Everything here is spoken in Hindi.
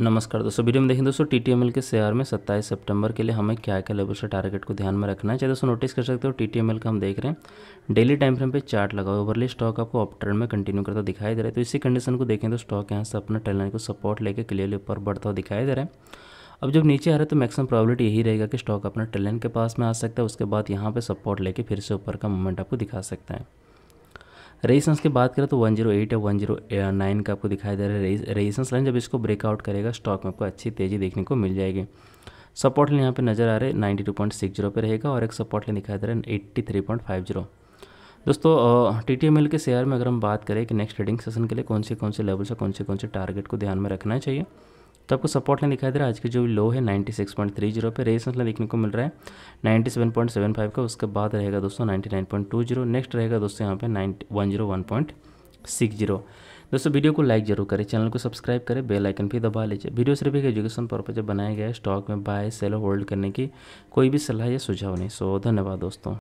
नमस्कार दोस्तों वीडियो में देखें दोस्तों टी के शेयर में 27 सितंबर के लिए हमें क्या क्या लेवल से टारगेट को ध्यान में रखना है चाहे दोस्तों नोटिस कर सकते हो टी का हम देख रहे हैं डेली टाइम फ्रेम पे चार्ट लगा हुआ ओवरली स्टॉक आपको अप ट्रेंड में कंटिन्यू करता दिखाई दे रहा है तो इसी कंडीशन को देखें तो स्टॉक यहाँ से अपना टेलन को सपोर्ट लेकर क्लियरली ऊपर बढ़ता हुआ दिखाई दे रहा है अब जब नीचे आ रहा है तो मैक्सिमम प्रॉब्लिटी यही रहेगा कि स्टॉक अपना ट्रेलाइन के पास में आ सकता है उसके बाद यहाँ पर सपोर्ट लेकर फिर से ऊपर का मूवमेंट आपको दिखा सकता है रेजिस्टेंस की बात करें तो 108 या नाइन का आपको दिखाई दे रहा है रेजिस्टेंस लाइन जब इसको ब्रेकआउट करेगा स्टॉक में आपको अच्छी तेज़ी देखने को मिल जाएगी सपोर्ट लाइन यहाँ पे नज़र आ रहे जीरो पे रहेगा और एक सपोर्ट लाइन दिखाई दे रहा है जीरो दोस्तों टी टी के शेयर में अगर हम बात करें कि नेक्स्ट ट्रेडिंग सेशन के लिए कौन से कौन से लेवल से कौन से कौन से टारगेट को ध्यान में रखना चाहिए तो आपको सपोर्ट लाइन दिखाई दे रहा है आज की जो लो है जीरो पे रेजिस्टेंस लाइन मतलब देखने को मिल रहा है फाइव का उसके बाद रहेगा दोस्तों 99.20 नेक्स्ट रहेगा दोस्तों यहाँ पे नाइन दोस्तों वीडियो को लाइक जरूर करें चैनल को सब्सक्राइब करें बेल आइकन भी दबा लीजिए वीडियो सिर्फ एक एजुकेशन पर्पज बनाया गया है स्टॉक में बाय सेल होल्ड करने की कोई भी सलाह या सुझाव नहीं सो धन्यवाद दोस्तों